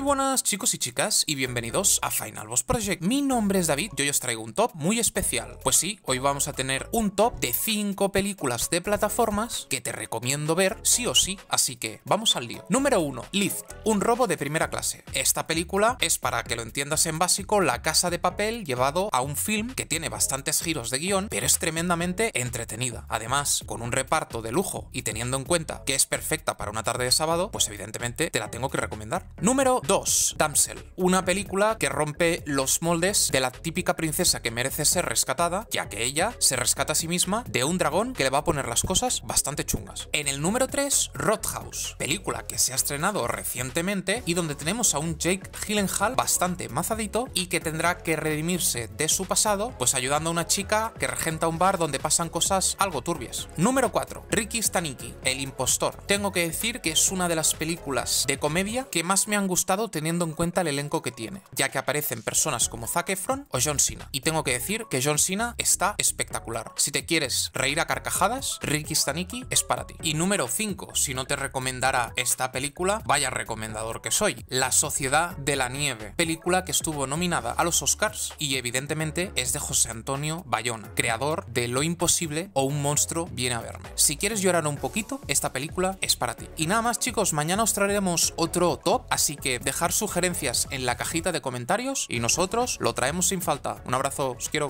Muy buenas chicos y chicas y bienvenidos a Final Boss Project. Mi nombre es David y hoy os traigo un top muy especial. Pues sí, hoy vamos a tener un top de 5 películas de plataformas que te recomiendo ver sí o sí, así que vamos al lío. Número 1, Lift, un robo de primera clase. Esta película es para que lo entiendas en básico, la casa de papel llevado a un film que tiene bastantes giros de guión, pero es tremendamente entretenida. Además, con un reparto de lujo y teniendo en cuenta que es perfecta para una tarde de sábado, pues evidentemente te la tengo que recomendar. Número 2. Damsel, una película que rompe los moldes de la típica princesa que merece ser rescatada, ya que ella se rescata a sí misma de un dragón que le va a poner las cosas bastante chungas. En el número 3, Roadhouse, película que se ha estrenado recientemente y donde tenemos a un Jake Gyllenhaal bastante mazadito y que tendrá que redimirse de su pasado, pues ayudando a una chica que regenta un bar donde pasan cosas algo turbias. Número 4, Ricky Staniki, El impostor. Tengo que decir que es una de las películas de comedia que más me han gustado teniendo en cuenta el elenco que tiene, ya que aparecen personas como Zac Efron o John Cena. Y tengo que decir que John Cena está espectacular. Si te quieres reír a carcajadas, Ricky Staniki es para ti. Y número 5, si no te recomendará esta película, vaya recomendador que soy, La Sociedad de la Nieve, película que estuvo nominada a los Oscars y evidentemente es de José Antonio Bayona, creador de Lo Imposible o Un Monstruo Viene a Verme. Si quieres llorar un poquito, esta película es para ti. Y nada más chicos, mañana os traeremos otro top, así que dejar sugerencias en la cajita de comentarios y nosotros lo traemos sin falta. Un abrazo, os quiero.